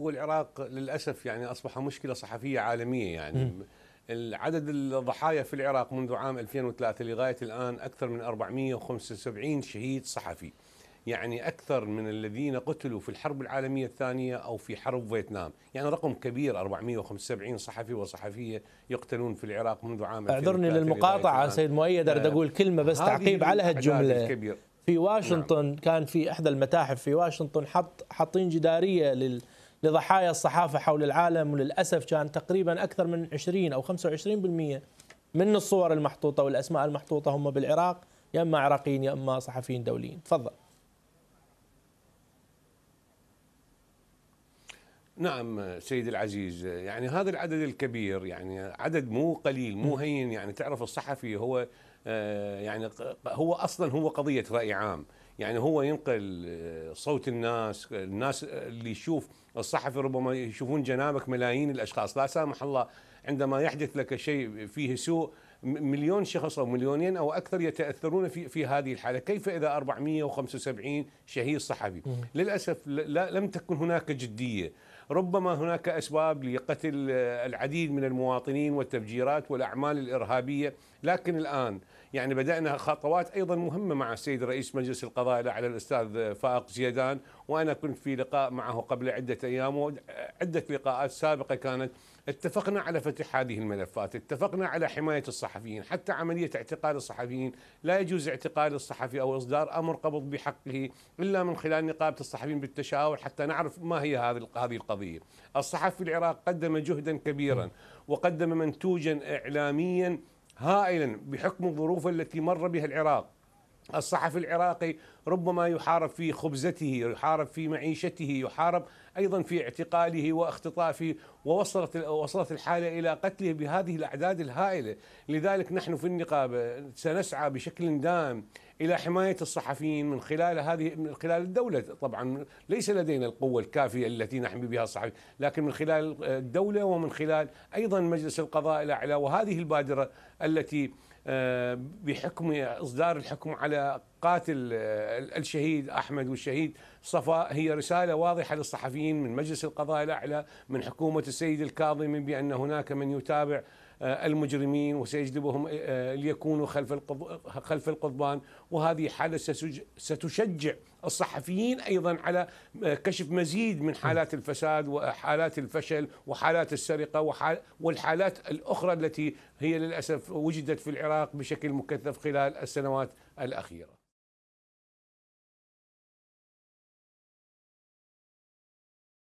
والعراق للاسف يعني اصبح مشكله صحفيه عالميه يعني عدد الضحايا في العراق منذ عام 2003 لغايه الان اكثر من 475 شهيد صحفي يعني اكثر من الذين قتلوا في الحرب العالميه الثانيه او في حرب فيتنام يعني رقم كبير 475 صحفي وصحفيه يقتلون في العراق منذ عام اعذرني للمقاطعه سيد مؤيد اريد آه، اقول كلمه بس تعقيب على هالجمله في واشنطن نعم. كان في احدى المتاحف في واشنطن حط حاطين جداريه لل لضحايا الصحافة حول العالم وللأسف كان تقريبا أكثر من 20 أو 25% من الصور المحطوطة والأسماء المحطوطة هم بالعراق يا إما عراقيين يا إما صحفيين دوليين تفضل نعم سيد العزيز يعني هذا العدد الكبير يعني عدد مو قليل مو هين يعني تعرف الصحفي هو آه، يعني هو اصلا هو قضيه راي عام يعني هو ينقل آه، صوت الناس الناس آه، اللي يشوف الصحفي ربما يشوفون جنابك ملايين الاشخاص لا سامح الله عندما يحدث لك شيء فيه سوء مليون شخص او مليونين او اكثر يتاثرون في في هذه الحاله، كيف اذا 475 شهيد صحفي؟ للاسف لا لم تكن هناك جديه، ربما هناك اسباب لقتل آه، العديد من المواطنين والتفجيرات والاعمال الارهابيه، لكن الان يعني بدانا خطوات ايضا مهمه مع السيد رئيس مجلس القضاء على الاستاذ آه، فائق زيدان وأنا كنت في لقاء معه قبل عدة أيام وعدة لقاءات سابقة كانت اتفقنا على فتح هذه الملفات اتفقنا على حماية الصحفيين حتى عملية اعتقال الصحفيين لا يجوز اعتقال الصحفي أو إصدار أمر قبض بحقه إلا من خلال نقابة الصحفيين بالتشاور حتى نعرف ما هي هذه القضية الصحفي العراق قدم جهدا كبيرا وقدم منتوجا إعلاميا هائلا بحكم الظروف التي مر بها العراق الصحفي العراقي ربما يحارب في خبزته يحارب في معيشته يحارب ايضا في اعتقاله واختطافه ووصلت وصلت الحاله الى قتله بهذه الاعداد الهائله لذلك نحن في النقابه سنسعى بشكل دائم الى حمايه الصحفيين من خلال هذه من خلال الدوله طبعا ليس لدينا القوه الكافيه التي نحمي بها الصحفيين لكن من خلال الدوله ومن خلال ايضا مجلس القضاء الاعلى وهذه البادره التي آه، بحكم اصدار الحكم على قاتل آه، الشهيد احمد والشهيد صفاء هي رساله واضحه للصحفيين من مجلس القضاء الاعلى من حكومه السيد الكاظمي بان هناك من يتابع آه، المجرمين وسيجذبهم آه، آه، ليكونوا خلف خلف القضبان وهذه حاله ستشجع الصحفيين ايضا على كشف مزيد من حالات الفساد وحالات الفشل وحالات السرقه والحالات الاخرى التي هي للاسف وجدت في العراق بشكل مكثف خلال السنوات الاخيره